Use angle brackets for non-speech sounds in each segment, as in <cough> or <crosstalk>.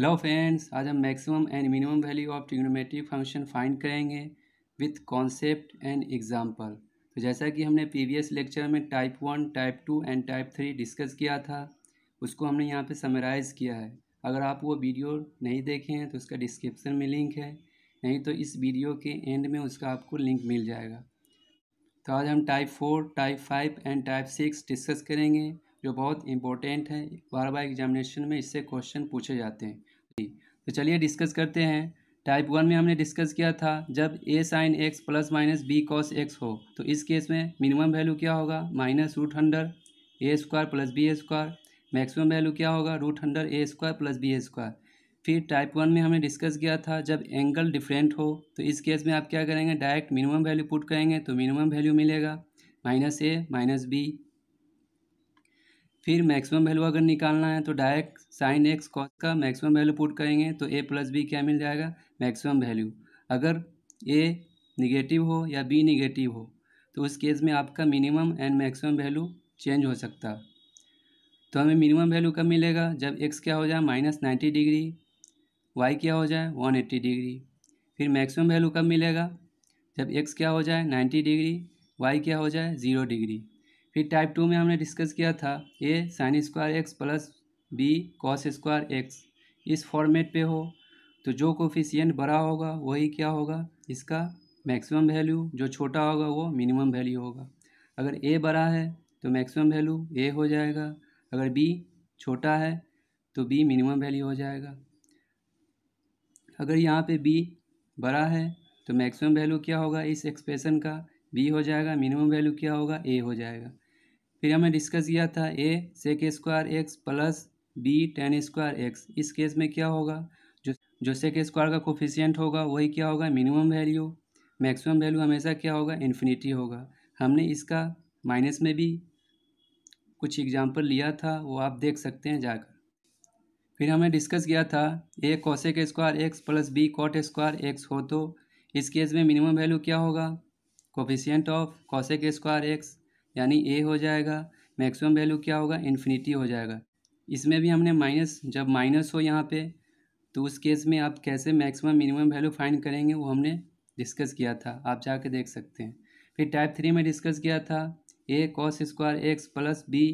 Hello friends आज हम maximum and minimum value of trigonometric function find करेंगे with concept and example तो जैसा कि हमने प्रीवियस लेक्चर में type one type two and type three discuss किया था उसको हमने यहाँ पे समराइज़ किया है अगर आप वो वीडियो नहीं देखे हैं तो उसका डिस्क्रिप्सन में लिंक है नहीं तो इस वीडियो के एंड में उसका आपको लिंक मिल जाएगा तो आज हम type four type five and type six discuss करेंगे जो बहुत इंपॉर्टेंट है बार बार एग्जामिनेशन में इससे क्वेश्चन पूछे जाते हैं तो चलिए डिस्कस करते हैं टाइप वन में हमने डिस्कस किया था जब A sine x plus minus B cos x हो तो इस केस में मिनिमम वैल्यू क्या होगा minus root under A square plus B square maximum value क्या होगा root under A square plus B square फिर टाइप वन में हमने डिस्कस किया था जब एंगल डिफरेंट हो तो इस केस में आप क्या करेंगे डायरेक्ट मिनिमम वैल्यू पुट करेंगे तो मिनिमम वैल्यू मिलेगा माइनस ए माइनस बी फिर मैक्सिमम वैल्यू अगर निकालना है तो डायरेक्ट साइन एक्स कॉस का मैक्सिमम वैल्यू पुट करेंगे तो ए प्लस बी क्या मिल जाएगा मैक्सिमम वैल्यू अगर ए निगेटिव हो या बी निगेटिव हो तो उस केस में आपका minimum and maximum value change हो सकता तो हमें मिनिमम वैल्यू कब मिलेगा जब एक्स क्या हो जाए माइनस नाइन्टी डिग्री वाई क्या हो जाए वन एट्टी डिग्री फिर मैक्सिमम वैल्यू कब मिलेगा जब एक्स क्या हो जाए नाइन्टी डिग्री वाई क्या हो जाए ज़ीरो डिग्री फिर टाइप टू में हमने डिस्कस किया था A sine square x plus B cos square x इस फॉर्मेट पे हो तो जो कोफिशियंट बड़ा होगा वही क्या होगा इसका मैक्सिमम वैल्यू जो छोटा होगा वो मिनिमम वैल्यू होगा अगर ए बड़ा है तो मैक्सिमम वैल्यू ए हो जाएगा अगर बी छोटा है तो बी मिनिमम वैल्यू हो जाएगा अगर यहाँ पे बी बड़ा है तो मैक्सिमम वैल्यू क्या होगा इस एक्सप्रेशन का बी हो जाएगा मिनिमम वैल्यू क्या होगा ए हो जाएगा फिर हमने डिस्कस किया था A sec square x plus B tan square x इस केस में क्या होगा जो जो सेक स्क्वायर का कोफिशियंट होगा वही क्या होगा मिनिमम वैल्यू मैक्सिमम वैल्यू हमेशा क्या होगा इन्फिनिटी होगा हमने इसका माइनस में भी कुछ एग्जाम्पल लिया था वो आप देख सकते हैं जाकर फिर हमने डिस्कस किया था A cosec square x plus B cot square x हो तो इस केस में मिनिमम वैल्यू क्या होगा coefficient of cosec square x यानी ए हो जाएगा मैक्सिमम वैल्यू क्या होगा इन्फिनिटी हो जाएगा इसमें भी हमने माइनस जब माइनस हो यहाँ पे तो उस केस में आप कैसे मैक्सिमम मिनिमम वैल्यू फाइंड करेंगे वो हमने डिस्कस किया था आप जाके देख सकते हैं फिर टाइप थ्री में डिस्कस किया था A cos square x plus B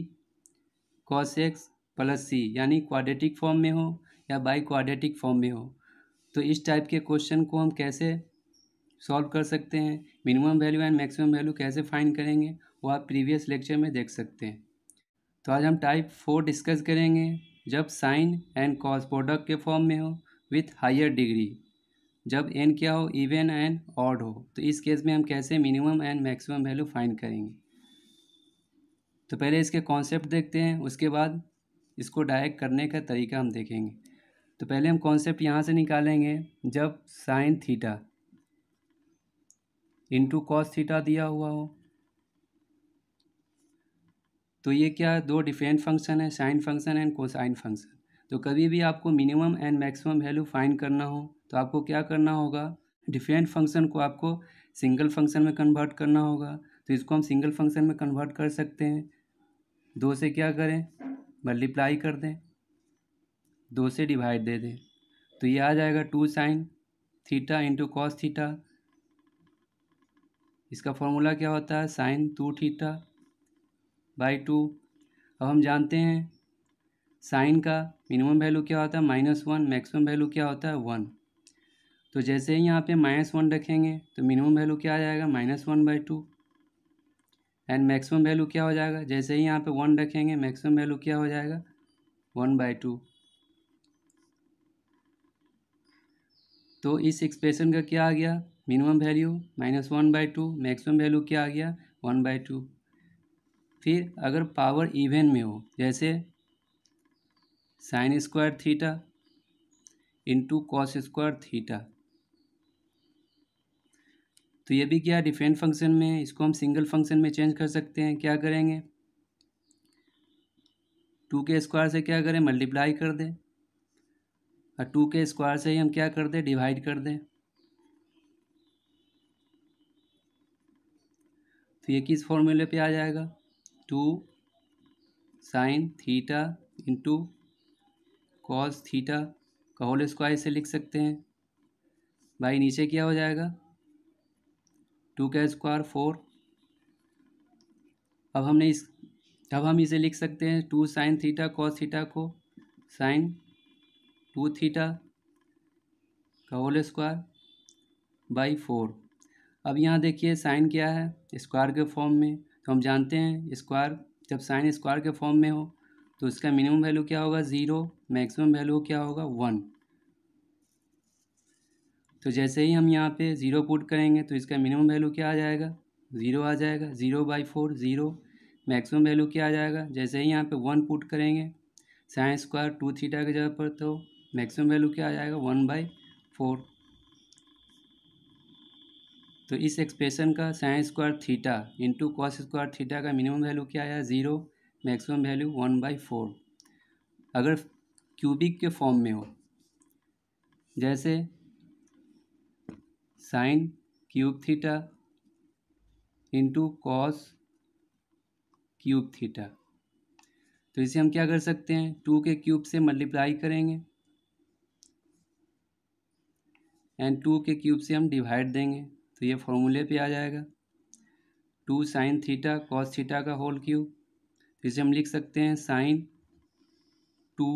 cos x plus C यानी क्वाड्रेटिक फॉर्म में हो या बाई क्वाड्रेटिक फॉर्म में हो तो इस टाइप के क्वेश्चन को हम कैसे सॉल्व कर सकते हैं minimum value and maximum value कैसे फाइंड करेंगे वो आप प्रीवियस लेक्चर में देख सकते हैं तो आज हम टाइप फोर डिस्कस करेंगे जब साइन एंड कॉस प्रोडक्ट के फॉर्म में हो विथ हायर डिग्री जब एन क्या हो इवन एंड ऑड हो तो इस केस में हम कैसे minimum and maximum value find करेंगे तो पहले इसके कॉन्सेप्ट देखते हैं उसके बाद इसको डायरेक्ट करने का तरीका हम देखेंगे तो पहले हम कॉन्सेप्ट यहाँ से निकालेंगे जब sine theta into cos theta दिया हुआ हो तो ये क्या दो डिफरेंट फंक्शन है sine function and cosine function तो कभी भी आपको minimum and maximum value find करना हो तो आपको क्या करना होगा डिफरेंट फंक्शन को आपको सिंगल फंक्शन में कन्वर्ट करना होगा तो इसको हम सिंगल फंक्शन में कन्वर्ट कर सकते हैं दो से क्या करें मल्टीप्लाई कर दें दो से डिवाइड दे दें तो ये आ जाएगा two sine theta into cos theta इसका फॉर्मूला क्या होता है sine two theta by two अब हम जानते हैं साइन का मिनिमम वैल्यू क्या होता है माइनस वन मैक्सिमम वैल्यू क्या होता है वन तो जैसे ही यहाँ पे माइनस वन रखेंगे तो मिनिमम वैल्यू क्या आ जाएगा minus one by two and maximum value क्या हो जाएगा जैसे ही यहाँ पे वन रखेंगे मैक्सिमम वैल्यू क्या हो जाएगा वन बाई टू तो इस एक्सप्रेशन का क्या आ गया minimum value minus one by two maximum value क्या आ गया वन बाई टू फिर अगर पावर इवेन में हो जैसे sine square theta into cos square theta तो ये भी क्या डिफरेंट फंक्शन में इसको हम सिंगल फंक्शन में चेंज कर सकते हैं क्या करेंगे टू के स्क्वायर से क्या करें मल्टीप्लाई कर दें और टू के स्क्वायर से ही हम क्या कर दें डिवाइड कर दें तो ये किस फॉर्मूले पे आ जाएगा two sine theta into cos theta का होल स्क्वायर से लिख सकते हैं भाई नीचे क्या हो जाएगा टू का स्क्वायर फोर अब हमने इस अब हम इसे लिख सकते हैं two sine theta cos theta को साइन टू थीटा का होल स्क्वायर बाई फोर अब यहाँ देखिए साइन क्या है स्क्वायर के फॉर्म में तो हम जानते हैं स्क्वायर जब साइन स्क्वायर के फॉर्म में हो तो इसका मिनिमम वैल्यू क्या होगा ज़ीरो मैक्सिमम वैल्यू क्या होगा वन तो जैसे ही हम यहाँ पे ज़ीरो पुट करेंगे तो इसका मिनिमम वैल्यू क्या आ जाएगा ज़ीरो आ जाएगा zero by four zero maximum value क्या आ जाएगा जैसे ही यहाँ पे वन पुट करेंगे साइन स्क्वायर टू थीटा की जगह पर तो मैक्सिमम वैल्यू क्या आ जाएगा वन बाई फोर तो इस एक्सप्रेशन का sine square theta into cos square theta का मिनिमम वैल्यू क्या आया zero maximum value one by four अगर क्यूबिक के फॉर्म में हो जैसे sine cube theta into cos cube theta तो इसे हम क्या कर सकते हैं टू के क्यूब से मल्टीप्लाई करेंगे एंड टू के क्यूब से हम डिवाइड देंगे तो ये फॉर्मूले पे आ जाएगा two sine theta cos theta का होल क्यूब इसे हम लिख सकते हैं साइन टू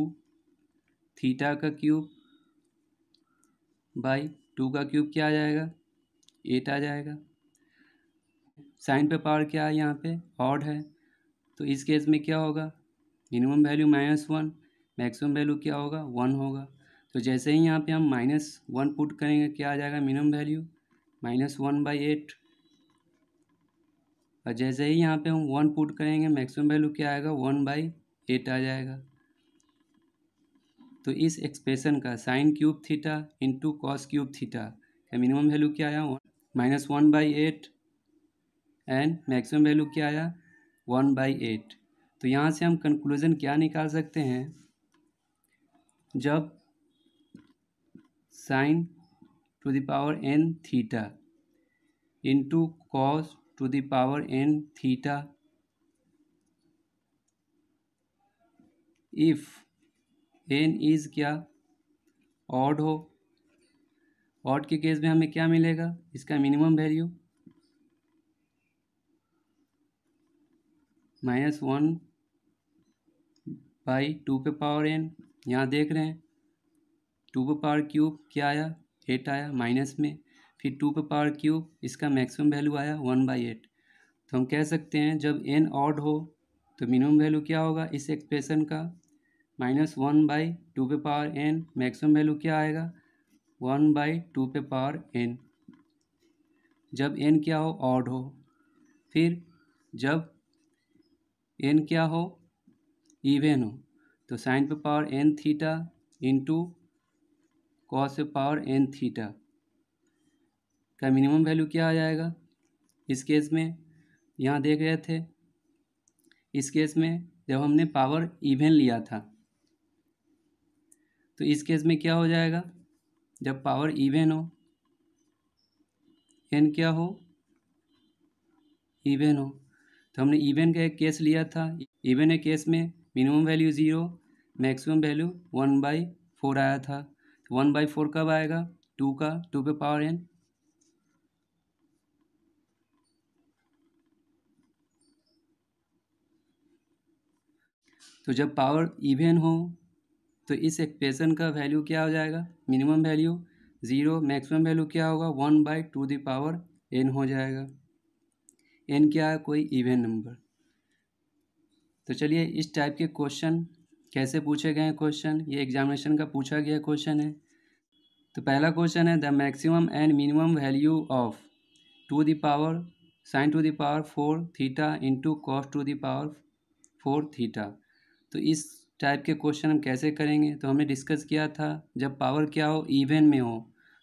थीटा का क्यूब बाई टू का क्यूब क्या आ जाएगा एट आ जाएगा साइन पे पावर क्या है यहाँ पे ऑड है तो इस केस में क्या होगा minimum value minus one maximum value क्या होगा वन होगा तो जैसे ही यहाँ पे हम माइनस वन पुट करेंगे क्या आ जाएगा minimum value minus one by eight और जैसे ही यहाँ पे हम वन पुट करेंगे मैक्सिमम वैल्यू क्या आएगा वन बाई एट आ जाएगा तो इस एक्सप्रेशन का sine cube theta into cos cube theta का मिनिमम वैल्यू क्या आया minus one by eight and maximum value क्या आया वन बाई एट तो यहाँ से हम कंक्लूज़न क्या निकाल सकते हैं जब sine to the power n theta into cos to the power n theta if n is क्या ऑड हो ऑड के केस में हमें क्या मिलेगा इसका minimum value minus one by two पे पावर एन यहाँ देख रहे हैं टू पे पावर क्यूब क्या आया एट आया माइनस में फिर टू पे पावर क्यूब इसका मैक्सिमम वैल्यू आया वन बाई एट तो हम कह सकते हैं जब एन ऑड हो तो मिनिमम वैल्यू क्या होगा इस एक्सप्रेशन का माइनस वन बाई टू पे पावर एन मैक्सिमम वैल्यू क्या आएगा वन बाई टू पे पावर एन जब एन क्या हो ऑड हो फिर जब एन क्या हो इवेन हो तो साइन पे power n theta into cos power n theta का मिनिमम वैल्यू क्या आ जाएगा इस केस में यहाँ देख रहे थे इस केस में जब हमने पावर इवन लिया था तो इस केस में क्या हो जाएगा जब पावर इवन हो एन क्या हो इवन हो तो हमने इवन का एक केस लिया था इवन एक केस में minimum value zero maximum value one by four आया था वन बाई फोर कब आएगा टू का टू पे पावर एन तो जब पावर इवेन हो तो इस एक्सप्रेशन का वैल्यू क्या हो जाएगा minimum value zero maximum value क्या होगा one by two the power n हो जाएगा एन क्या है कोई इवेन नंबर तो चलिए इस टाइप के क्वेश्चन कैसे पूछे गए क्वेश्चन ये एग्जामिनेशन का पूछा गया क्वेश्चन है तो पहला क्वेश्चन है the maximum and minimum value of to the power sine to the power four theta into cos to the power four theta तो इस टाइप के क्वेश्चन हम कैसे करेंगे तो हमने डिस्कस किया था जब पावर क्या हो इवन में हो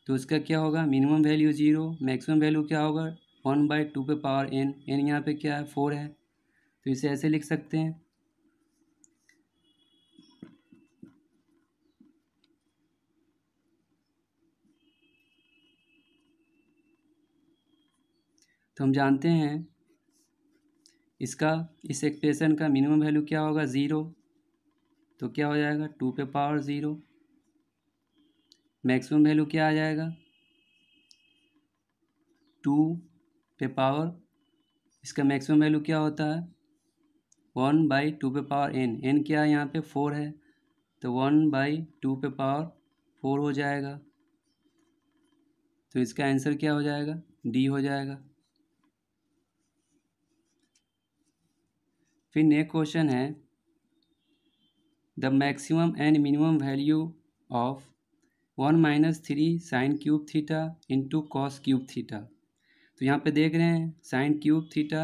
तो उसका क्या होगा minimum value zero maximum value क्या होगा वन बाई टू पे पावर एन एन यहाँ पे क्या है फोर है तो इसे ऐसे लिख सकते हैं तो हम जानते हैं इसका इस एक्सप्रेशन का मिनिमम वैल्यू क्या होगा ज़ीरो तो क्या हो जाएगा टू पे पावर ज़ीरो मैक्सिमम वैल्यू क्या आ जाएगा टू पे पावर इसका मैक्सिमम वैल्यू क्या होता है वन बाई टू पे पावर एन एन क्या है यहाँ पे फोर है तो वन बाई टू पे पावर फोर हो जाएगा तो इसका आंसर क्या हो जाएगा डी हो जाएगा फिर नेक्स्ट क्वेश्चन है the maximum and minimum value of one minus three sine cube theta into cos cube theta तो यहाँ पे देख रहे हैं sine cube theta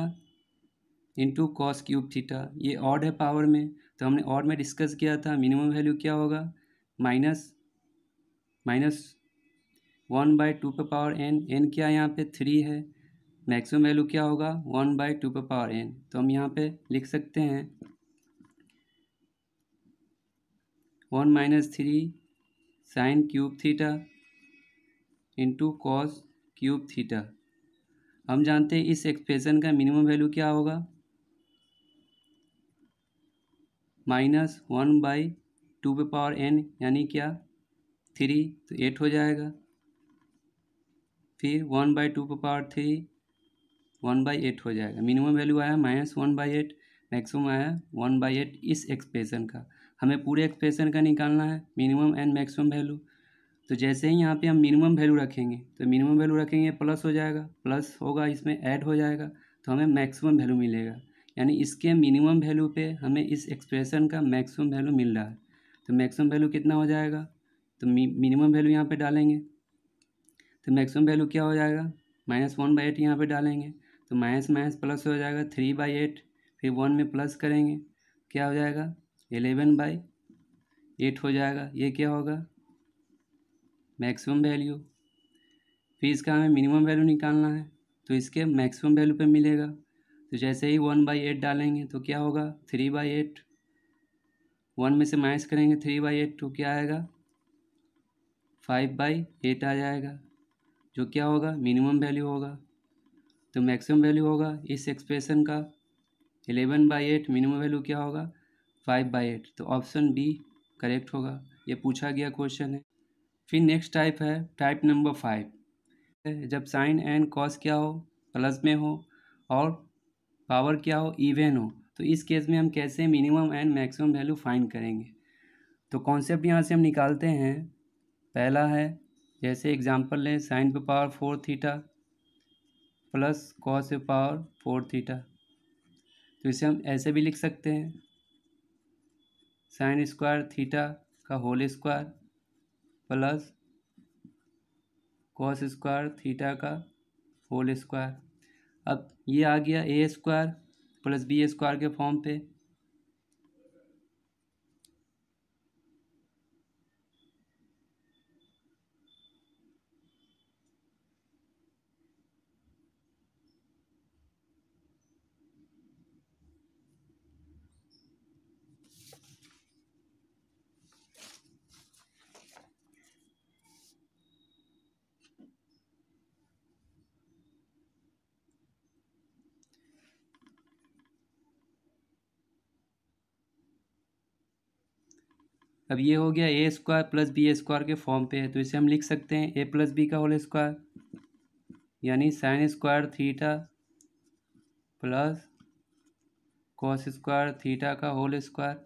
into cos cube theta ये ऑड है पावर में तो हमने ऑड में डिस्कस किया था मिनिमम वैल्यू क्या होगा minus minus one by two पे पावर एन एन क्या यहाँ पे थ्री है मैक्सिमम वैल्यू क्या होगा वन बाई टू पे पावर एन तो हम यहाँ पे लिख सकते हैं one minus three sine cube theta into cos cube theta हम जानते हैं इस एक्सप्रेशन का मिनिमम वैल्यू क्या होगा माइनस वन बाई टू पे पावर एन यानी क्या थ्री तो एट हो जाएगा फिर वन बाई टू पे power three one by eight हो जाएगा मिनिमम वैल्यू आया minus one by eight maximum आया वन बाई एट इस एक्सप्रेशन का हमें पूरे एक्सप्रेशन का निकालना है मिनिमम एंड मैक्सिमम वैल्यू तो जैसे ही यहाँ पे हम मिनिमम वैल्यू रखेंगे तो मिनिमम वैल्यू रखेंगे प्लस हो जाएगा प्लस होगा इसमें ऐड हो जाएगा तो हमें मैक्सिमम वैल्यू मिलेगा यानी इसके मिनिमम वैल्यू पे हमें इस एक्सप्रेशन का मैक्सिमम वैल्यू मिल रहा है तो मैक्सिमम वैल्यू कितना हो जाएगा तो मिनिमम वैल्यू यहाँ पे डालेंगे तो मैक्सिमम वैल्यू क्या हो जाएगा माइनस वन बाई एट यहाँ पर डालेंगे तो माइनस माइनस प्लस हो जाएगा थ्री बाई एट फिर वन में प्लस करेंगे क्या हो जाएगा एलेवन बाई एट हो जाएगा ये क्या होगा मैक्सिमम वैल्यू फिर इसका हमें मिनिमम वैल्यू निकालना है तो इसके मैक्सिमम वैल्यू पे मिलेगा तो जैसे ही वन बाई एट डालेंगे तो क्या होगा थ्री बाई एट वन में से माइनस करेंगे थ्री बाई एट तो क्या आएगा फाइव बाई एट आ जाएगा जो क्या होगा मिनिमम वैल्यू होगा तो मैक्सिमम वैल्यू होगा इस एक्सप्रेशन का eleven by eight minimum value क्या होगा फाइव बाई एट तो ऑप्शन बी करेक्ट होगा ये पूछा गया क्वेश्चन है फिर नेक्स्ट टाइप है टाइप नंबर फाइव जब साइन एंड कॉस क्या हो प्लस में हो और पावर क्या हो इवेन हो तो इस केस में हम कैसे minimum and maximum value find करेंगे तो कॉन्सेप्ट यहाँ से हम निकालते हैं पहला है जैसे एग्जांपल लें साइन पे power four theta plus cos a power four theta तो इसे हम ऐसे भी लिख सकते हैं साइन स्क्वायर थीटा का whole square plus cos square theta का होल स्क्वायर अब ये आ गया a square plus B square के फॉर्म पे अब ये हो गया a square plus B square के फॉर्म पे है तो इसे हम लिख सकते हैं ए प्लस बी का होल स्क्वायर यानी sine square theta plus cos square theta का होल स्क्वायर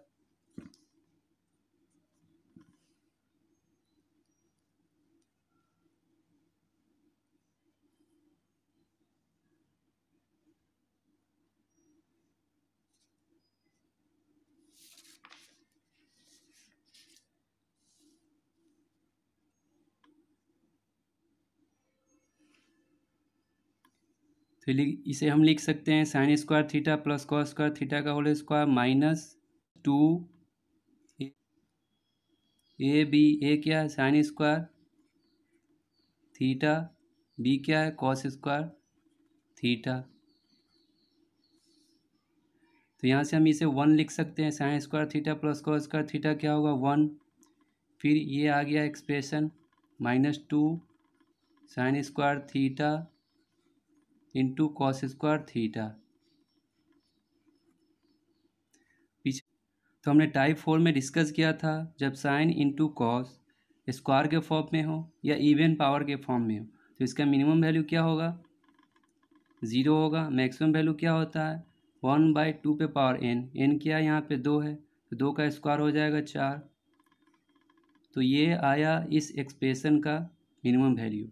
फिर इसे हम लिख सकते हैं sine square theta plus cos square theta का whole square minus two a B ए क्या है साइन स्क्वायर थीटा बी क्या है कॉस स्क्वायर थीटा तो यहाँ से हम इसे वन लिख सकते हैं sine square theta plus cos square theta क्या होगा वन फिर ये आ गया expression minus two sine square theta into cos square theta पीछे तो हमने टाइप फोर में डिस्कस किया था जब साइन इंटू कॉस स्क्वायर के फॉर्म में हो या इवन पावर के फॉर्म में हो तो इसका मिनिमम वैल्यू क्या होगा ज़ीरो होगा मैक्सिमम वैल्यू क्या होता है वन बाई टू पे पावर एन एन क्या यहाँ पे दो है तो दो का स्क्वायर हो जाएगा चार तो ये आया इस एक्सप्रेशन का मिनिमम वैल्यू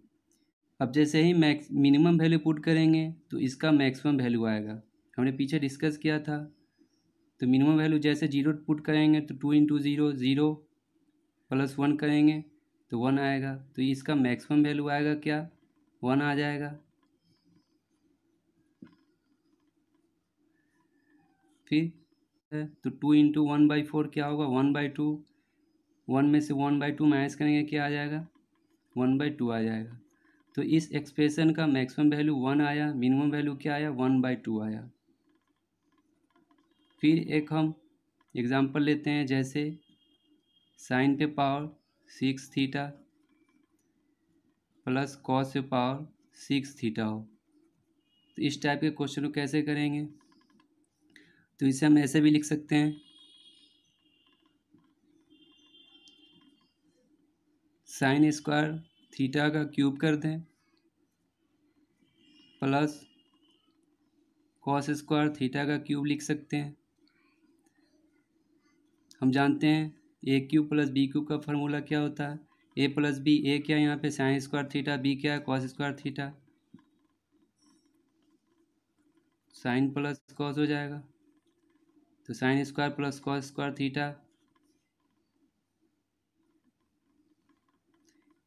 अब जैसे ही मैक्स मिनिमम वैल्यू पुट करेंगे तो इसका मैक्सिमम वैल्यू आएगा हमने पीछे डिस्कस किया था तो मिनिमम वैल्यू जैसे जीरो पुट करेंगे तो two into zero zero plus one करेंगे तो वन आएगा तो इसका मैक्सिमम वैल्यू आएगा क्या वन आ जाएगा फिर तो two into one by four क्या होगा वन बाई टू वन में से वन बाई टू माइनस करेंगे क्या आ जाएगा वन बाई टू आ जाएगा तो इस एक्सप्रेशन का मैक्सिमम वैल्यू वन आया मिनिमम वैल्यू क्या आया वन बाई टू आया फिर एक हम एग्ज़ाम्पल लेते हैं जैसे साइन पे power six theta plus cos पे पावर सिक्स थीटा हो तो इस टाइप के क्वेश्चन को कैसे करेंगे तो इसे हम ऐसे भी लिख सकते हैं साइन स्क्वायर थीटा का क्यूब कर दें प्लस कॉस स्क्वायर थीटा का क्यूब लिख सकते हैं हम जानते हैं a cube plus b cube का फार्मूला क्या होता है ए प्लस बी ए क्या यहाँ पे साइन स्क्वायर थीटा बी क्या है cos square theta sine plus cos हो जाएगा तो sine square plus cos square theta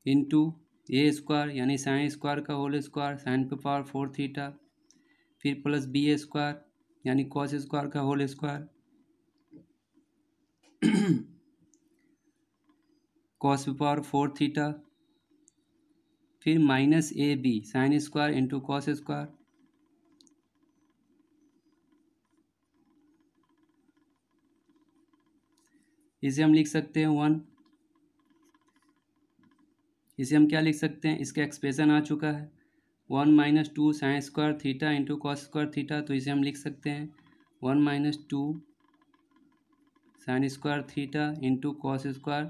into a square यानी साइन स्क्वायर का होल स्क्वायर साइन पे पावर फोर थीटा फिर प्लस बी ए स्क्वायर यानी कॉस स्क्वायर का होल स्क्वायर कॉस पे पावर फोर थीटा फिर minus a b sine square into cos square इसे हम लिख सकते हैं वन इसे हम क्या लिख सकते हैं इसका एक्सप्रेशन आ चुका है one minus two sine square theta into cos square theta तो इसे हम लिख सकते हैं one minus two sine square theta into cos square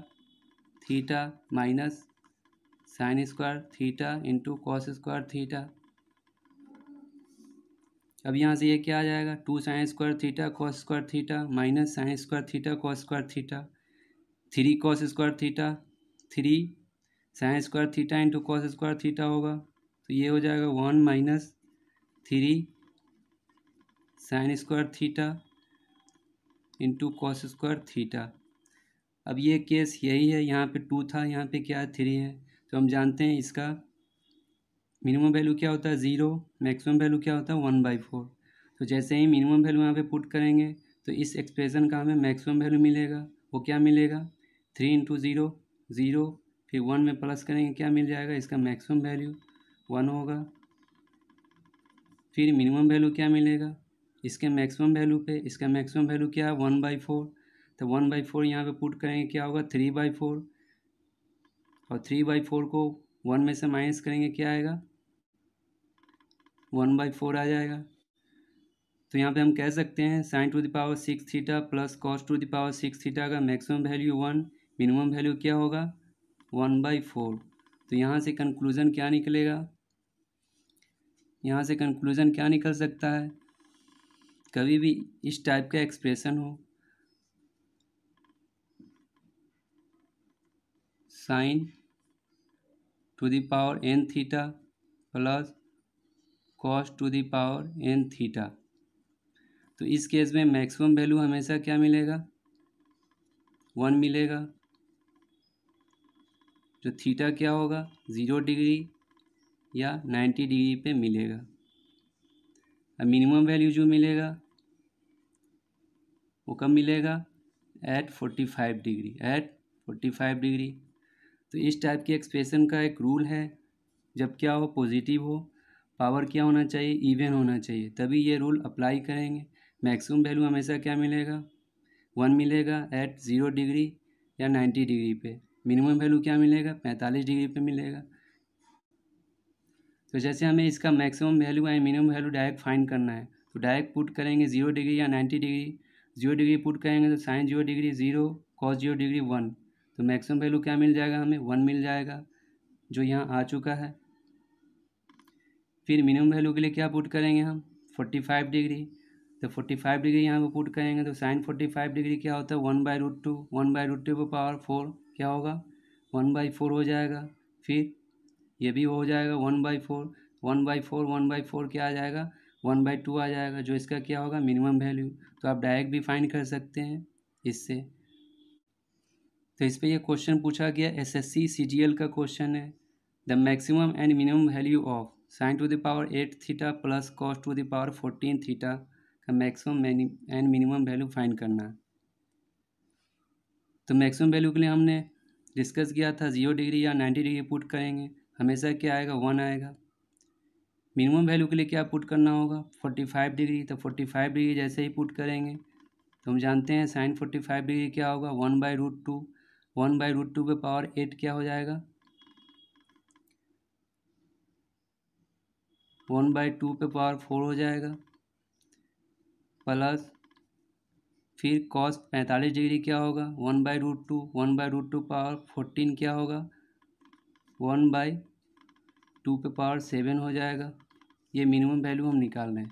theta minus sine square theta into cos square theta अब यहाँ से ये क्या आ जाएगा two sine square theta cos square theta minus sine square theta cos square theta three cos square theta three sine square theta into cos square theta होगा तो ये हो जाएगा one minus three sine square theta into cos square theta अब ये case यही है यहाँ पे टू था यहाँ पे क्या है थ्री है तो हम जानते हैं इसका मिनिमम वैल्यू क्या होता है ज़ीरो मैक्सिमम वैल्यू क्या होता है वन बाई फोर तो जैसे ही मिनिमम वैल्यू यहाँ पे पुट करेंगे तो इस एक्सप्रेशन का हमें मैक्सिमम वैल्यू मिलेगा वो क्या मिलेगा थ्री इंटू ज़ीरो ज़ीरो फिर वन में प्लस करेंगे क्या मिल जाएगा इसका मैक्सिमम वैल्यू वन होगा फिर मिनिमम वैल्यू क्या मिलेगा इसके मैक्सिमम वैल्यू पे इसका मैक्सिमम वैल्यू क्या है वन बाई फोर तो वन बाई फोर यहाँ पर पुट करेंगे क्या होगा थ्री बाई फोर और थ्री बाई फोर को वन में से माइनस करेंगे क्या आएगा वन बाई फोर आ जाएगा तो यहाँ पे हम कह सकते हैं sine to the power six theta plus cos to the power six theta का maximum value one minimum value क्या होगा वन बाई फोर तो यहाँ से कंक्लूज़न क्या निकलेगा यहाँ से कंक्लूज़न क्या निकल सकता है कभी भी इस टाइप का एक्सप्रेशन हो sine to the power power n theta plus cos to the power power n theta तो इस केस में मैक्सिमम वैल्यू हमेशा क्या मिलेगा वन मिलेगा जो थीटा क्या होगा ज़ीरो डिग्री या नाइन्टी डिग्री पे मिलेगा अब मिनिमम वैल्यू जो मिलेगा वो कब मिलेगा at forty five degree at forty five degree तो इस टाइप की एक्सप्रेशन का एक रूल है जब क्या हो पॉजिटिव हो पावर क्या होना चाहिए इवन होना चाहिए तभी ये रूल अप्लाई करेंगे मैक्सिमम वैल्यू हमेशा क्या मिलेगा वन मिलेगा एट ज़ीरो डिग्री या नाइन्टी डिग्री पे मिनिमम वैल्यू क्या मिलेगा पैंतालीस डिग्री पे मिलेगा तो जैसे हमें इसका मैक्सिमम वैल्यू या मिनिमम वैल्यू डायरेक्ट फाइंड करना है तो डायरेक्ट पुट करेंगे जीरो डिग्री या ninety degree zero degree put करेंगे तो sine zero degree zero cos zero degree one तो मैक्सिमम वैल्यू क्या मिल जाएगा हमें वन मिल जाएगा जो यहाँ आ चुका है फिर मिनिमम वैल्यू के लिए क्या पुट करेंगे हम फोर्टी फाइव डिग्री तो फोर्टी फाइव डिग्री यहाँ पर पुट करेंगे तो साइन फोर्टी फाइव डिग्री क्या होता है one by root two one by root two power four क्या होगा वन बाई फोर हो जाएगा फिर ये भी हो जाएगा one by four one by four one by four क्या आ जाएगा वन बाई टू आ जाएगा जो इसका क्या होगा मिनिमम वैल्यू तो आप डायरेक्ट भी फाइंड कर सकते हैं इससे तो इस पर यह क्वेश्चन पूछा गया S S C C G L का क्वेश्चन है the maximum and minimum value of sine to the power eight theta plus cos to the power fourteen theta का maximum and minimum value find करना तो maximum value के लिए हमने discuss किया था जीरो डिग्री या नाइन्टी डिग्री पुट करेंगे हमेशा क्या आएगा वन आएगा मिनिमम वैल्यू के लिए क्या पुट करना होगा फोर्टी फाइव डिग्री तो फोर्टी फाइव डिग्री जैसे ही पुट करेंगे तो हम जानते हैं साइन फोर्टी फाइव डिग्री क्या होगा one by root two one by root two पे पावर एट क्या हो जाएगा वन बाई टू पे पावर फोर हो जाएगा प्लस फिर कॉस पैंतालीस डिग्री क्या होगा one by root two one by root two power fourteen क्या होगा वन बाई टू पे पावर सेवन हो जाएगा ये मिनिमम वैल्यू हम निकाल रहे हैं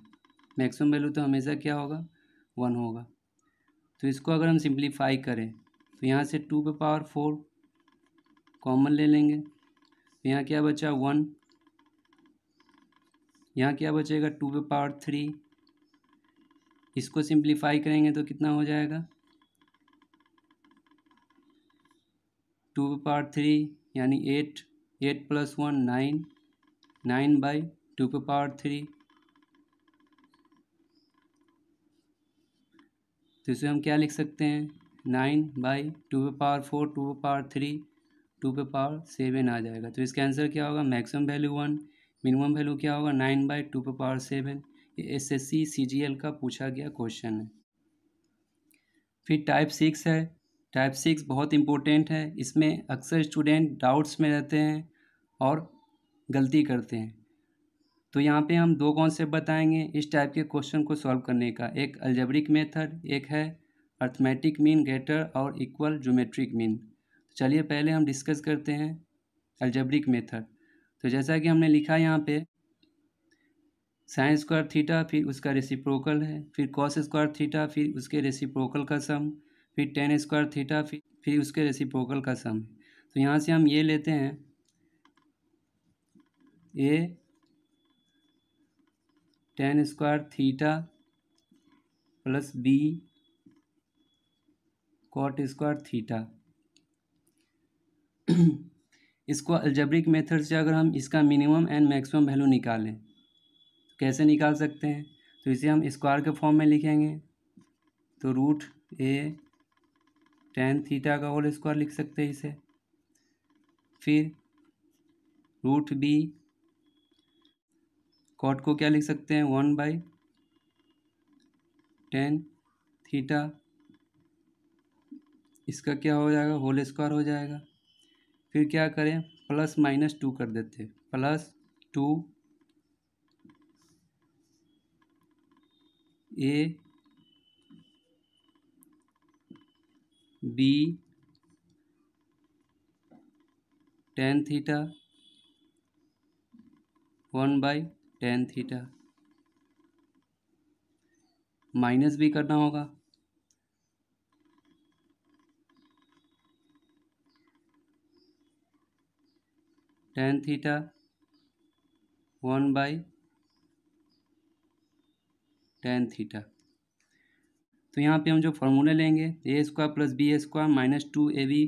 मैक्सिमम वैल्यू तो हमेशा क्या होगा वन होगा तो इसको अगर हम सिंप्लीफाई करें तो यहाँ से टू पे पावर फोर कॉमन ले लेंगे तो यहाँ क्या बचा वन यहाँ क्या बचेगा टू पे पावर थ्री इसको सिंप्लीफाई करेंगे तो कितना हो जाएगा टू पार थ्री यानी eight eight plus one nine nine by two पे पावर थ्री तो इसे हम क्या लिख सकते हैं नाइन बाई टू पे पावर फोर टू पे पावर थ्री टू पे पावर सेवन आ जाएगा तो इसका आंसर क्या होगा maximum value one minimum value क्या होगा नाइन बाई टू पे power seven S S C C G L का पूछा गया क्वेश्चन है फिर टाइप सिक्स है टाइप सिक्स बहुत इम्पोर्टेंट है इसमें अक्सर स्टूडेंट डाउट्स में रहते हैं और गलती करते हैं तो यहाँ पे हम दो कॉन्सेप्ट बताएंगे इस टाइप के क्वेश्चन को सॉल्व करने का एक अल्जेब्रिक मेथड एक है अर्थमेटिक मीन ग्रेटर और इक्वल जोमेट्रिक मीन तो चलिए पहले हम डिस्कस करते हैं अल्जेब्रिक मेथड तो जैसा कि हमने लिखा यहाँ पे साइन स्क्वायर थीटा फिर उसका रेसिप्रोकल है फिर कॉस स्क्वायर थीटा फिर उसके रेसिप्रोकल का सम फिर टेन स्क्वायर थीटा फिर फिर उसके रेसिप्रोकल का सम तो यहाँ से हम ये लेते हैं a tan square theta plus B cot square theta इसको अल्जब्रिक मेथड से अगर हम इसका मिनिमम एंड मैक्सिमम वैल्यू निकालें कैसे निकाल सकते हैं तो इसे हम स्क्वायर के फॉर्म में लिखेंगे तो रूट ए टेन थीटा का होल स्क्वायर लिख सकते हैं इसे फिर रूट बी कॉट को क्या लिख सकते हैं वन बाई टेन थीटा इसका क्या हो जाएगा होल स्क्वायर हो जाएगा फिर क्या करें प्लस माइनस टू कर देते हैं plus two a b tan theta one by tan theta minus भी करना होगा tan theta one by tan theta तो यहाँ पे हम जो फार्मूला लेंगे a square plus B square minus two a b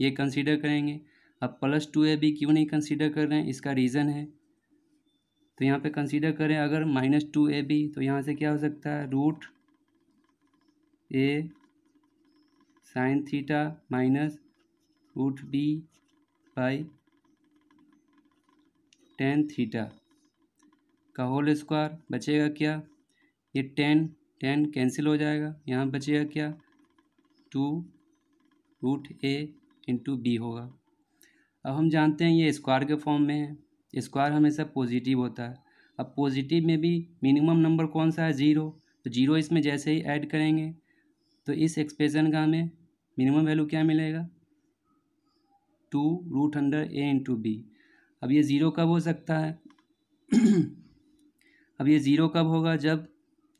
ये कंसीडर करेंगे अब प्लस टू ए बी क्यों नहीं कंसीडर कर रहे हैं इसका रीज़न है तो यहाँ पे कंसीडर करें अगर माइनस टू ए बी तो यहाँ से क्या हो सकता है root a sine theta minus root b by tan theta का होल स्क्वायर बचेगा क्या ये टेन टेन कैंसिल हो जाएगा यहाँ बचेगा क्या two root a into b होगा अब हम जानते हैं ये स्क्वायर के फॉर्म में है स्क्वायर हमेशा पॉजिटिव होता है अब पॉजिटिव में भी मिनिमम नंबर कौन सा है ज़ीरो तो जीरो इसमें जैसे ही ऐड करेंगे तो इस एक्सप्रेशन का हमें मिनिमम वैल्यू क्या मिलेगा टू रूट अंडर ए इंटू बी अब ये ज़ीरो कब हो सकता है <clears throat> अब ये ज़ीरो कब होगा जब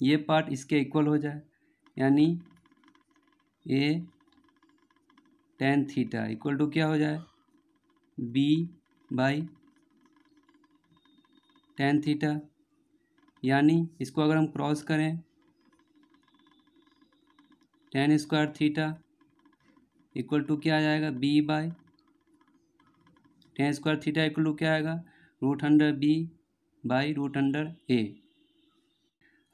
ये पार्ट इसके इक्वल हो जाए यानी a tan theta equal to क्या हो जाए बी बाई टेन थीटा यानी इसको अगर हम क्रॉस करें tan square theta equal to क्या आ जाएगा b by tan square theta equal to क्या आएगा root under b by root under a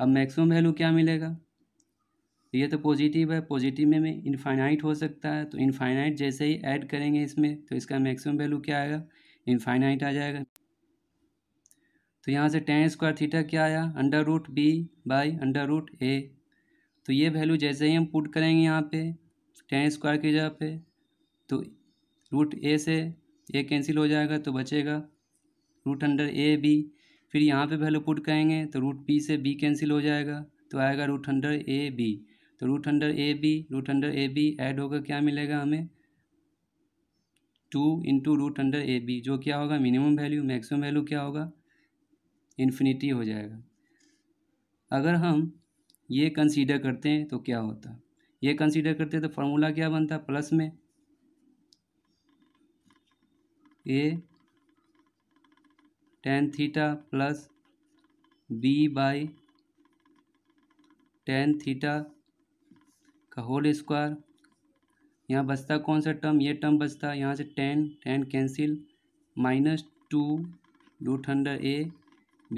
अब मैक्सिमम वैल्यू क्या मिलेगा ये तो पॉजिटिव है पॉजिटिव में, में इनफाइनाइट हो सकता है तो इनफाइनाइट जैसे ही ऐड करेंगे इसमें तो इसका मैक्सिमम वैल्यू क्या आएगा इनफाइनाइट आ जाएगा तो यहाँ से टेन स्क्वायर थीटा क्या आया under root b by under root a तो ये वैल्यू जैसे ही हम पुट करेंगे यहाँ पे टेन स्क्वायर की जगह पे तो रूट ए से ए कैंसिल हो जाएगा तो बचेगा रूट अंडर ए बी फिर यहाँ पे वैल्यू पुट करेंगे तो रूट पी से बी कैंसिल हो जाएगा तो आएगा रूट अंडर ए बी तो रूट अंडर ए बी रूट अंडर ए बी एड होकर क्या मिलेगा हमें टू इंटू रूट अंडर ए बी जो क्या होगा मिनिमम वैल्यू मैक्सिमम वैल्यू क्या होगा इन्फिनिटी हो जाएगा अगर हम ये कंसीडर करते हैं तो क्या होता ये कंसीडर करते हैं तो फार्मूला क्या बनता प्लस में a tan theta plus B by tan theta का होल स्क्वायर यहाँ बचता कौन सा टर्म ये टर्म बचता यहाँ से tan tan cancel minus two root hundred a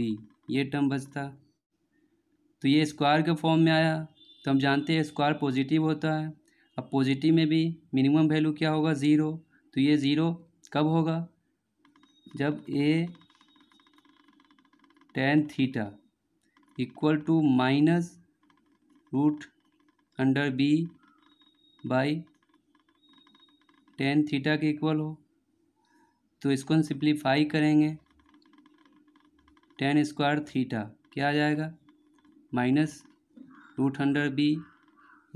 b ये टर्म बचता तो ये स्क्वायर के फॉर्म में आया तो हम जानते हैं स्क्वायर पॉजिटिव होता है अब पॉजिटिव में भी मिनिमम वैल्यू क्या होगा ज़ीरो तो ये ज़ीरो कब होगा जब a tan theta equal to minus root under b by tan theta के इक्वल हो तो इसको हम सिंप्लीफाई करेंगे टेन स्क्वायर थीटा क्या आ जाएगा minus root under b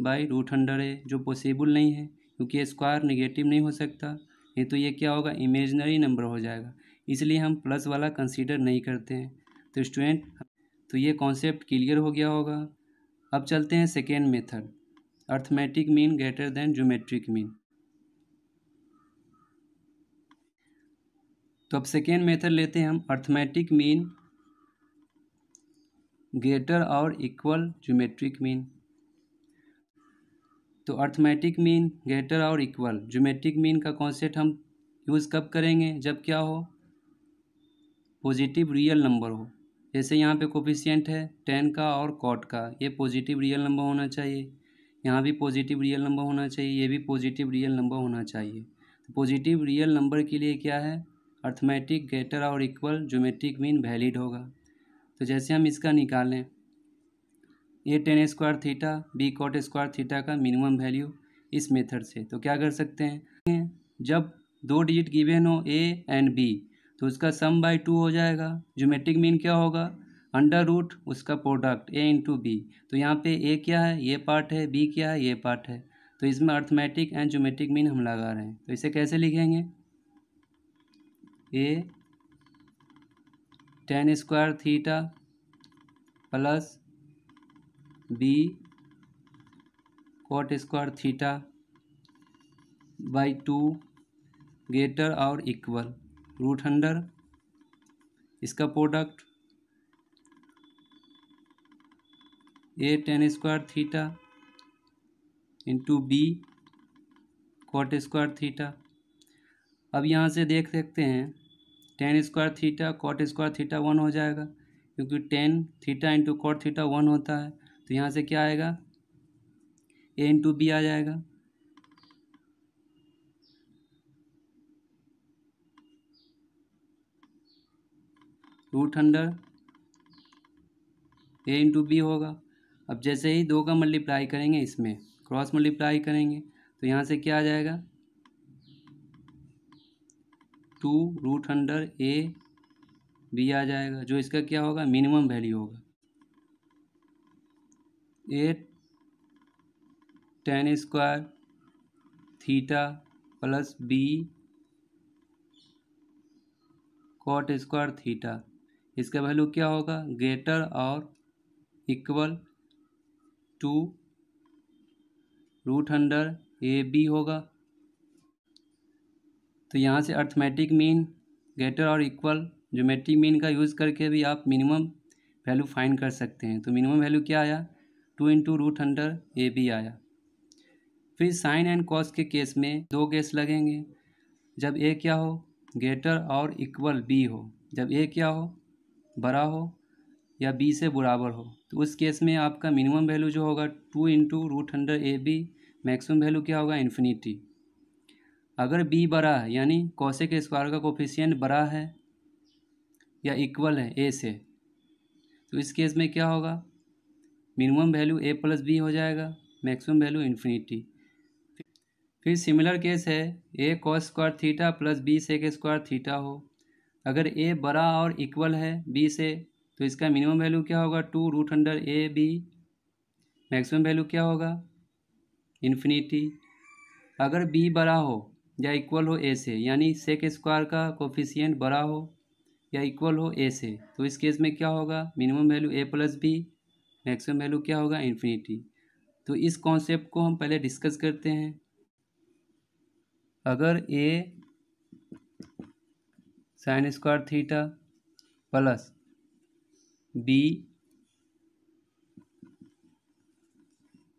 by root under a जो पॉसिबल नहीं है क्योंकि स्क्वायर निगेटिव नहीं हो सकता नहीं तो ये क्या होगा इमेजनरी नंबर हो जाएगा इसलिए हम प्लस वाला कंसीडर नहीं करते हैं तो स्टूडेंट तो ये कॉन्सेप्ट क्लियर हो गया होगा अब चलते हैं second method arithmetic mean greater than geometric mean तो अब सेकेंड मेथड लेते हैं हम अर्थमेटिक मीन ग्रेटर और इक्वल जोमेट्रिक मीन तो अर्थमेटिक मीन ग्रेटर और इक्वल जोमेट्रिक मीन का कॉन्सेप्ट हम यूज़ कब करेंगे जब क्या हो पॉजिटिव रियल नंबर हो जैसे यहाँ पे कोफिशियंट है टेन का और कॉट का ये पॉजिटिव रियल नंबर होना चाहिए यहाँ भी पॉजिटिव रियल नंबर होना चाहिए ये भी पॉजिटिव रियल नंबर होना चाहिए तो पॉजिटिव रियल नंबर के लिए क्या है अर्थमेटिक ग्रेटर और इक्वल जोमेट्रिक मीन वैलिड होगा तो जैसे हम इसका निकालें a tan square theta b cot square theta का मिनिमम वैल्यू इस मेथड से तो क्या कर सकते हैं जब दो डिजिट गिवेन हो ए एंड बी तो उसका सम बाई टू हो जाएगा जोमेट्रिक मीन क्या होगा अंडर रूट उसका प्रोडक्ट ए इंटू बी तो यहाँ पे ए क्या है ये पार्ट है बी क्या है ये पार्ट है तो इसमें अर्थमेटिक एंड जोमेट्रिक मीन हम लगा रहे हैं तो इसे कैसे लिखेंगे a tan square theta plus B cot square theta by two greater और इक्वल रूट अंडर इसका product a tan square theta into b cot square theta अब यहाँ से देख सकते हैं tan square theta cot square theta one हो जाएगा क्योंकि tan theta into cot theta one होता है तो यहाँ से क्या आएगा ए इंटू बी आ जाएगा root hundred a into b होगा अब जैसे ही दो का मल्टीप्लाई करेंगे इसमें क्रॉस मल्टीप्लाई करेंगे तो यहाँ से क्या आ जाएगा two root under a b आ जाएगा जो इसका क्या होगा मिनिमम वैल्यू होगा a tan square theta plus B cot square theta इसका वैल्यू क्या होगा ग्रेटर और equal to root under A b होगा तो यहाँ से अर्थमेटिक मीन ग्रेटर और इक्वल मेट्रिक मीन का यूज़ करके भी आप मिनिमम वैल्यू फाइंड कर सकते हैं तो मिनिमम वैल्यू क्या आया टू इंटू रूट अंडर ए बी आया फिर साइन एंड कॉस के केस में दो केस लगेंगे जब ए क्या हो ग्रेटर और इक्वल बी हो जब ए क्या हो बड़ा हो या बी से बराबर हो तो उस केस में आपका मिनिमम वैल्यू जो होगा टू इंटू रूट अंडर ए बी मैक्सिमम वैल्यू क्या होगा इन्फिनिटी अगर बी बड़ा है यानी के स्क्वायर का कोफिशियंट बड़ा है या इक्वल है ए से तो इस केस में क्या होगा minimum value a plus b हो जाएगा मैक्सिमम वैल्यू इन्फिनिटी फिर सिमिलर केस है a cos square theta plus b sec square theta हो अगर ए बड़ा और इक्वल है बी से तो इसका मिनिमम वैल्यू क्या होगा टू रूट अंडर ए बी मैक्सिमम वैल्यू क्या होगा इन्फिनिटी अगर बी बड़ा हो या इक्वल हो ए से यानी सेक स्क्वायर का कोफिशियंट बड़ा हो या इक्वल हो ए से तो इस केस में क्या होगा minimum value a plus b maximum value क्या होगा इन्फिनिटी तो इस कॉन्सेप्ट को हम पहले डिस्कस करते हैं अगर a sine square theta plus b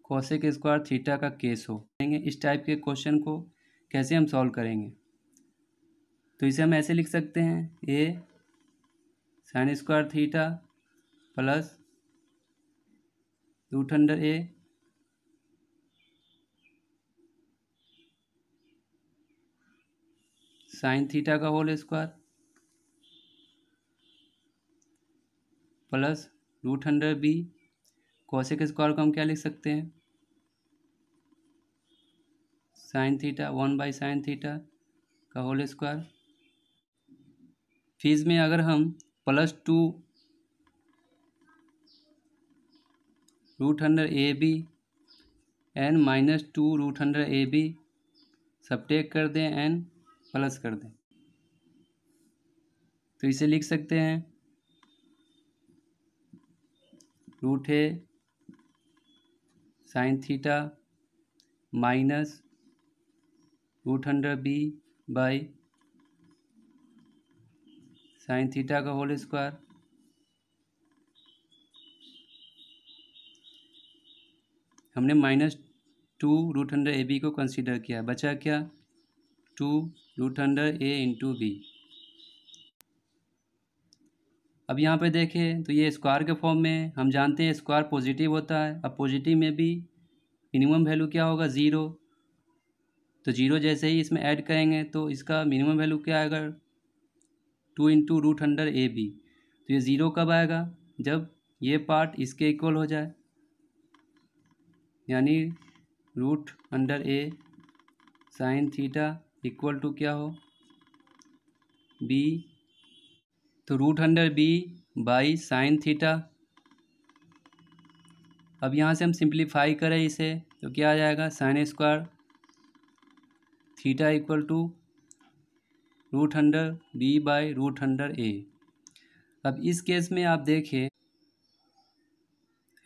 cosec square theta का केस हो करेंगे इस टाइप के क्वेश्चन को कैसे हम सॉल्व करेंगे तो इसे हम ऐसे लिख सकते हैं a sine square theta plus root under a sine theta का whole square plus root under b cosec square को हम क्या लिख सकते हैं sine theta one by sine theta का होल स्क्वायर फीस में अगर हम plus two root under a b and minus two root under a b सब टेक कर दें एन प्लस कर दें तो इसे लिख सकते हैं रूट है sine theta minus root under b by sine theta का होल स्क्वायर हमने minus two root hundred a b को कंसीडर किया बचा क्या two root hundred a into b अब यहाँ पे देखें तो ये स्क्वायर के फॉर्म में हम जानते हैं स्क्वायर पॉजिटिव होता है अब पॉजिटिव में भी मिनिमम वैल्यू क्या होगा ज़ीरो तो जीरो जैसे ही इसमें ऐड करेंगे तो इसका मिनिमम वैल्यू क्या आएगा टू इंटू रूट अंडर ए बी तो ये ज़ीरो कब आएगा जब ये पार्ट इसके इक्वल हो जाए यानी root under a sine theta equal to क्या हो बी तो root under b by sine theta अब यहाँ से हम सिंप्लीफाई करें इसे तो क्या आ जाएगा sine square theta equal to root under b by root under a अब इस केस में आप देखें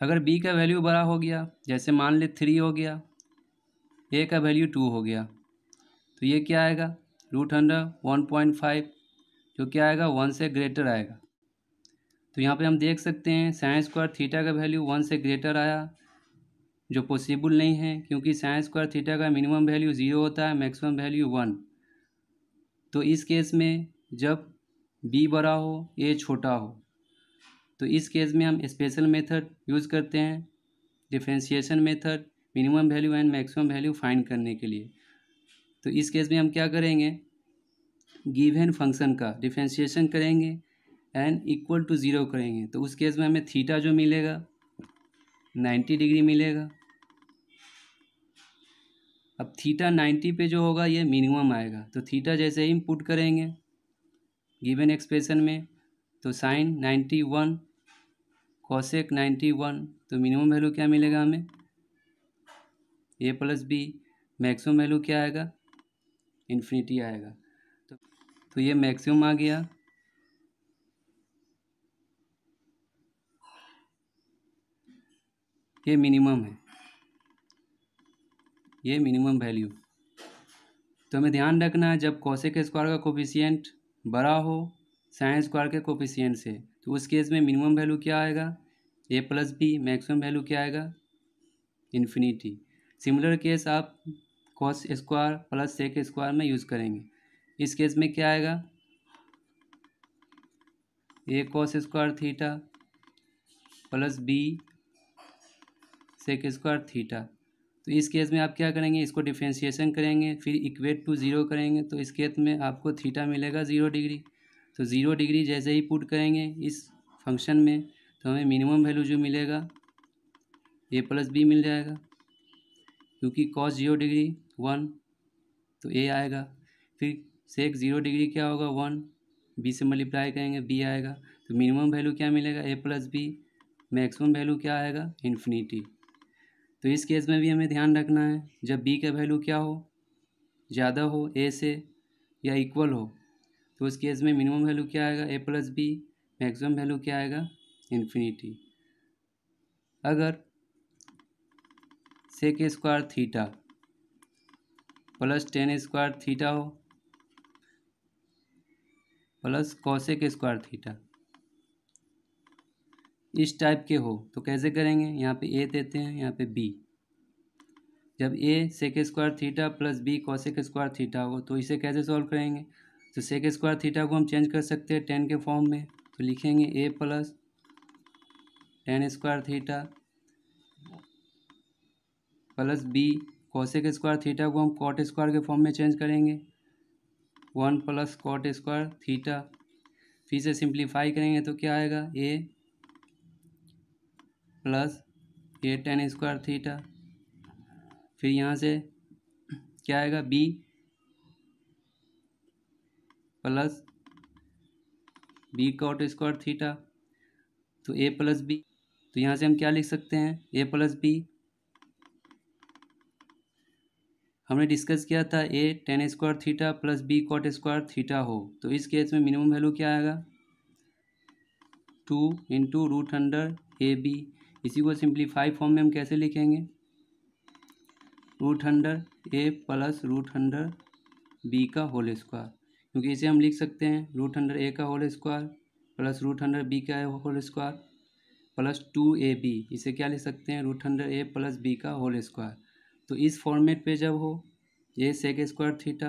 अगर बी का वैल्यू बड़ा हो गया जैसे मान ले थ्री हो गया ए का वैल्यू टू हो गया तो ये क्या आएगा root under one point five तो क्या आएगा वन से ग्रेटर आएगा तो यहाँ पे हम देख सकते हैं साइंस स्क्वायर थीटा का वैल्यू वन से ग्रेटर आया जो पॉसिबल नहीं है क्योंकि साइंस स्क्वायर थीटा का मिनिमम वैल्यू ज़ीरो होता है मैक्सिमम वैल्यू वन तो इस केस में जब बी बड़ा हो ए छोटा हो तो इस केस में हम स्पेशल मेथड यूज़ करते हैं differentiation method minimum value and maximum value find करने के लिए तो इस केस में हम क्या करेंगे गिवन फंक्शन का डिफ्रेंशिएशन करेंगे एंड इक्वल टू ज़ीरो करेंगे तो उस केस में हमें थीटा जो मिलेगा नाइन्टी डिग्री मिलेगा अब थीटा नाइन्टी पे जो होगा ये मिनिमम आएगा तो थीटा जैसे ही पुट करेंगे गिवन एक्सप्रेशन में तो sine ninety one cosec ninety one तो मिनिमम वैल्यू क्या मिलेगा हमें a plus b maximum value क्या आएगा इन्फिनिटी आएगा तो ये मैक्सिमम आ गया ये मिनिमम है ये मिनिमम वैल्यू तो हमें ध्यान रखना है जब कौशिक स्क्वायर का कोफिशियंट बड़ा हो साइंस स्क्वायर के कोफिशियंट से तो उस केस में मिनिमम वैल्यू क्या आएगा a plus b maximum value क्या आएगा इन्फिनिटी सिमिलर केस आप cos square plus sec square में यूज़ करेंगे इस केस में क्या आएगा a cos square theta plus b sec square theta तो इस केस में आप क्या करेंगे इसको डिफ्रेंशिएशन करेंगे फिर इक्वेट टू ज़ीरो करेंगे तो इस केस में आपको थीटा मिलेगा ज़ीरो डिग्री तो ज़ीरो डिग्री जैसे ही पुट करेंगे इस फंक्शन में तो हमें मिनिमम वैल्यू जो मिलेगा ए प्लस बी मिल जाएगा क्योंकि कॉस जीरो डिग्री वन तो ए आएगा फिर सेक जीरो डिग्री क्या होगा वन बी से मल्टीप्लाई करेंगे बी आएगा तो मिनिमम वैल्यू क्या मिलेगा a plus b maximum value क्या आएगा इन्फिनीटी तो इस केस में भी हमें ध्यान रखना है जब बी का वैल्यू क्या हो ज़्यादा हो ए से या इक्वल हो तो उस केस में मिनिमम वैल्यू क्या आएगा a plus b maximum value क्या आएगा इन्फिनीटी अगर sec square theta plus tan square theta हो प्लस कौशिक स्क्वायर थीटा इस टाइप के हो तो कैसे करेंगे यहाँ पे ए देते हैं यहाँ पे बी जब a sec square theta plus b cosec square theta हो तो इसे कैसे सॉल्व करेंगे तो सेक स्क्वायर थीटा को हम चेंज कर सकते हैं टेन के फॉर्म में तो लिखेंगे a plus tan square theta plus b cosec square theta को हम कॉट स्क्वायर के फॉर्म में चेंज करेंगे one plus cot square theta फिर से सिंप्लीफाई करेंगे तो क्या आएगा a plus a tan square theta फिर यहाँ से क्या आएगा b plus B cot square theta तो ए प्लस बी तो यहाँ से हम क्या लिख सकते हैं ए प्लस बी हमने डिस्कस किया था a tan square theta plus B cot square theta हो तो इस केस में मिनिमम वैल्यू क्या आएगा टू इंटू रूट अंडर ए बी इसी को सिंप्लीफाई फॉर्म में हम कैसे लिखेंगे root under a plus root under b का होल स्क्वायर क्योंकि इसे हम लिख सकते हैं रूट अंडर ए का whole square plus root under b का whole square plus two a b इसे क्या लिख सकते हैं root under a plus b का होल स्क्वायर तो इस फॉर्मेट पे जब हो a sec square theta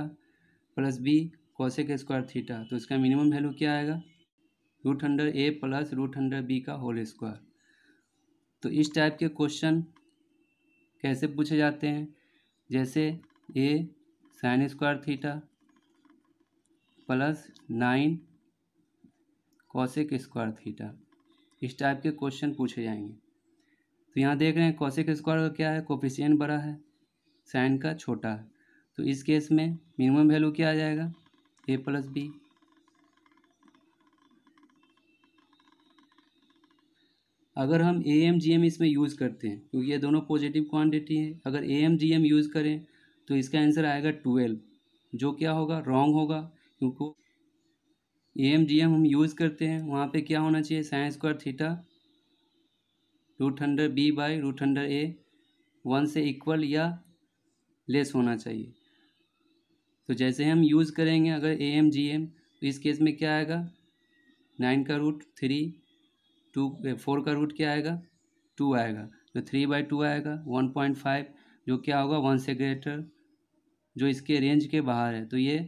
plus b cosec square theta तो इसका मिनिमम वैल्यू क्या आएगा root under a plus root under b का होल स्क्वायर तो इस टाइप के क्वेश्चन कैसे पूछे जाते हैं जैसे a sine square theta plus nine cosec square theta इस टाइप के क्वेश्चन पूछे जाएंगे तो यहाँ देख रहे हैं कॉसेक स्क्वायर का क्या है कोफिशियन बड़ा है साइन का छोटा है तो इस केस में मिनिमम वैल्यू क्या आ जाएगा ए प्लस बी अगर हम ए एम जी एम इसमें यूज़ करते हैं क्योंकि ये दोनों पॉजिटिव क्वांटिटी है अगर A M G M use करें तो इसका आंसर आएगा ट्वेल्व जो क्या होगा रॉन्ग होगा क्योंकि ए एम जी एम हम यूज़ करते हैं वहाँ पे क्या होना चाहिए sine square theta root under b by root under a one से इक्वल या लेस होना चाहिए तो जैसे हम यूज़ करेंगे अगर ए एम जी एम तो इस केस में क्या आएगा नाइन का रूट थ्री टू फोर का रूट क्या आएगा टू आएगा जो थ्री बाई टू आएगा वन पॉइंट फाइव जो क्या होगा वन से ग्रेटर जो इसके रेंज के बाहर है तो ये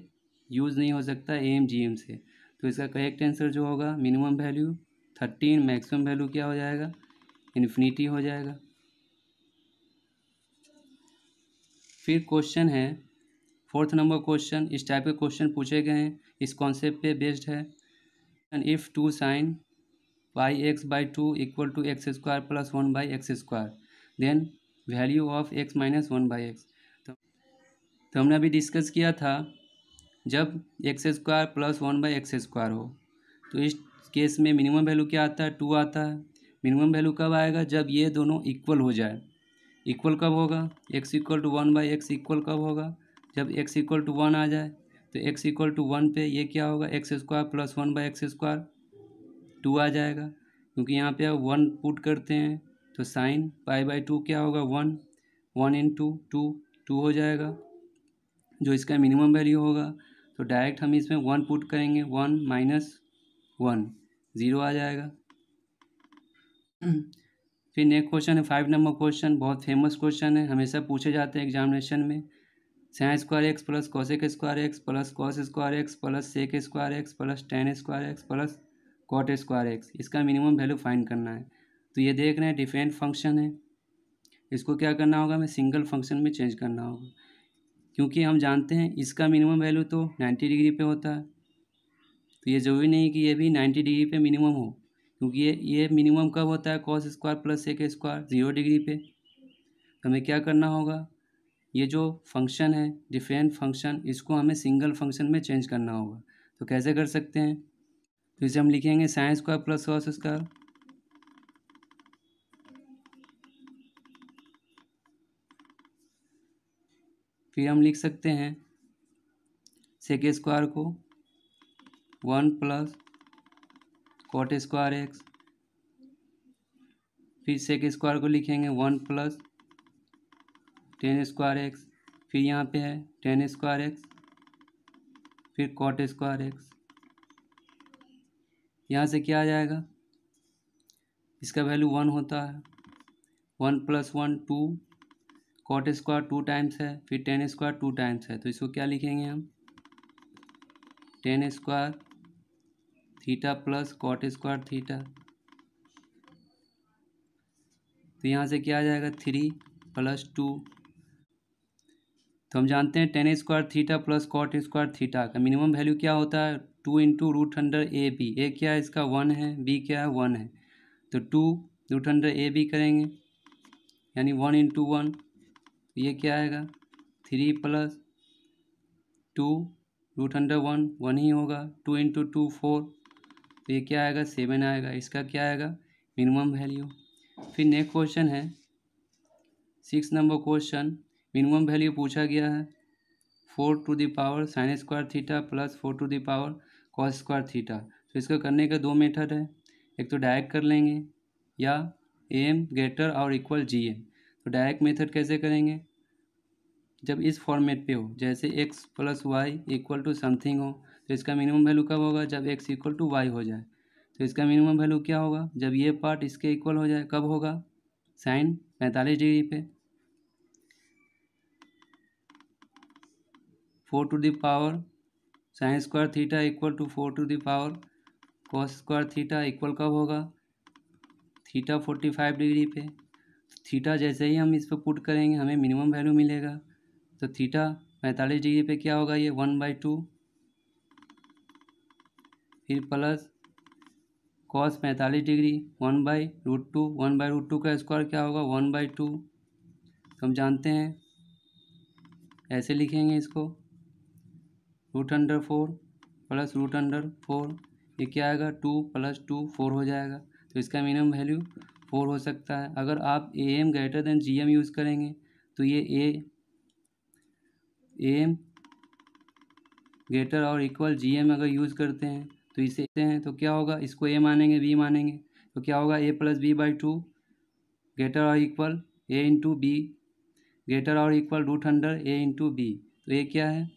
यूज़ नहीं हो सकता ए एम जी एम से तो इसका करेक्ट आंसर जो होगा minimum value thirteen maximum value क्या हो जाएगा इन्फिनिटी हो जाएगा फिर क्वेश्चन है फोर्थ नंबर क्वेश्चन इस टाइप के क्वेश्चन पूछे गए हैं इस कॉन्सेप्ट पे बेस्ड है and if two sine y x by two equal to x square plus one by x square then value of x minus one by x तो हमने अभी डिस्कस किया था जब x square plus one by x square हो तो इस case में मिनिमम वैल्यू क्या आता है टू आता है मिनिमम वैल्यू कब आएगा जब ये दोनों इक्वल हो जाए इक्वल कब होगा x equal to one by x equal कब होगा जब एक्स इक्वल टू वन आ जाए तो एक्स इक्वल टू वन पे ये क्या होगा x square plus one by x square two आ जाएगा क्योंकि यहाँ पे आप वन पुट करते हैं तो साइन पाई बाई टू क्या होगा वन वन इन टू टू टू हो जाएगा जो इसका मिनिमम वैल्यू होगा तो डायरेक्ट हम इसमें वन पुट करेंगे वन माइनस वन ज़ीरो आ जाएगा <clears throat> तो फिर नेक्स्ट क्वेश्चन है फाइव नंबर क्वेश्चन बहुत फेमस क्वेश्चन है हमेशा पूछे जाते हैं एग्जामिनेशन में sine square x plus cosec square x plus cos square x plus sec square x plus tan square x plus cot square x इसका minimum value find करना है तो ये देख रहे हैं डिफरेंट फंक्शन है इसको क्या करना होगा हमें सिंगल फंक्शन में चेंज करना होगा क्योंकि हम जानते हैं इसका मिनिमम वैल्यू तो नाइन्टी डिग्री पर होता है तो ये ज़रूरी नहीं कि ये भी नाइन्टी डिग्री पर मिनिमम हो क्योंकि ये ये मिनिमम कब होता है कॉस स्क्वायर प्लस एक के स्क्वायर ज़ीरो डिग्री पे तो हमें क्या करना होगा ये जो फंक्शन है डिफरेंट फंक्शन इसको हमें सिंगल फंक्शन में चेंज करना होगा तो कैसे कर सकते हैं तो इसे हम लिखेंगे sine square plus cos square फिर हम लिख सकते हैं सेक स्क्वायर को one plus cot square x फिर सेक स्क्वायर को लिखेंगे one plus tan square x फिर यहाँ पे है टेन स्क्वायर एक्स फिर कॉट स्क्वायर एक्स यहाँ से क्या आ जाएगा इसका वैल्यू वन होता है one plus one two cot square two times है फिर टेन स्क्वायर टू टाइम्स है तो इसको क्या लिखेंगे हम tan square theta plus cot square theta तो यहाँ से क्या आ जाएगा थ्री प्लस टू तो हम जानते हैं tan square theta plus cot square theta का मिनिमम वैल्यू क्या होता है two into root under A B ए क्या है इसका वन है बी क्या है वन है तो टू रूट अंडर ए बी करेंगे यानी वन इंटू वन ये क्या आएगा three plus two root under one one ही होगा टू इंटू टू फोर तो ये क्या आएगा सेवन आएगा इसका क्या आएगा मिनिमम वैल्यू फिर नेक्स्ट क्वेश्चन है six number question minimum value पूछा गया है four to the power sine square theta plus four to the power cos square theta तो इसका करने का दो मेथड है एक तो डायरेक्ट कर लेंगे या ए एम ग्रेटर और इक्वल जी एम तो डायरेक्ट मेथड कैसे करेंगे जब इस फॉर्मेट पे हो जैसे x plus y equal to something हो तो इसका मिनिमम वैल्यू कब होगा जब एक्स इक्वल टू वाई हो जाए तो इसका मिनिमम वैल्यू क्या होगा जब ये पार्ट इसके इक्वल हो जाए कब होगा साइन पैंतालीस डिग्री पे four to the power sine square theta equal to four to the power cos square theta equal कब होगा थीटा फोर्टी फाइव डिग्री पे थीटा जैसे ही हम इस पर पुट करेंगे हमें मिनिमम वैल्यू मिलेगा तो थीटा पैंतालीस डिग्री पे क्या होगा ये वन बाई टू फिर प्लस कॉस पैंतालीस degree one by root two one by root two का स्क्वायर क्या होगा वन बाई टू तो हम जानते हैं ऐसे लिखेंगे इसको root under four plus root under four ये क्या आएगा टू प्लस टू फोर हो जाएगा तो इसका मिनिमम वैल्यू फोर हो सकता है अगर आप A M greater than G M use करेंगे तो ये ए एम ग्रेटर और इक्वल जी एम अगर यूज़ करते हैं तो इसे हैं तो क्या होगा इसको ए मानेंगे बी मानेंगे तो क्या होगा A plus B by two greater और equal A into B greater और इक्वल रूट अंडर ए इंटू बी तो ये क्या है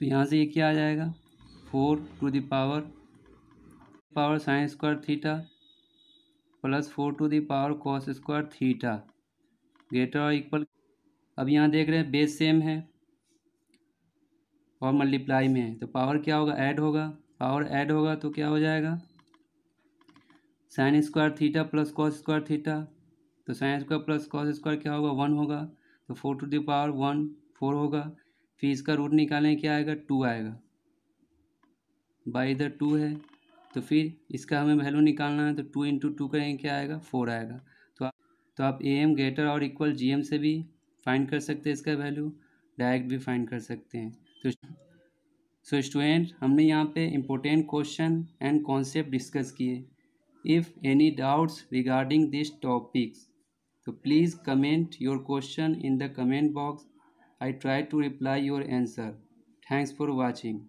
तो यहाँ से ये क्या आ जाएगा four to the power power sine square theta plus four to the power cos square theta greater और इक्वल अब यहाँ देख रहे हैं बेस सेम है और मल्टीप्लाई में है तो पावर क्या होगा ऐड होगा पावर ऐड होगा तो क्या हो जाएगा sine square theta plus cos square theta तो sine square plus cos square क्या होगा वन होगा तो four to the power one four होगा फिर इसका रूट निकालें क्या आएगा टू आएगा बाई इधर टू है तो फिर इसका हमें वैल्यू निकालना है तो टू इंटू टू करेंगे क्या आएगा फोर आएगा तो आप तो आप ए एम ग्रेटर और इक्वल जी एम से भी फाइंड कर सकते हैं इसका वैल्यू डायरेक्ट भी फाइंड कर सकते हैं तो सो स्टूडेंट हमने यहाँ पे important question and concept discuss किए if any doubts regarding this topics तो please comment your question in the comment box I tried to reply your answer. Thanks for watching.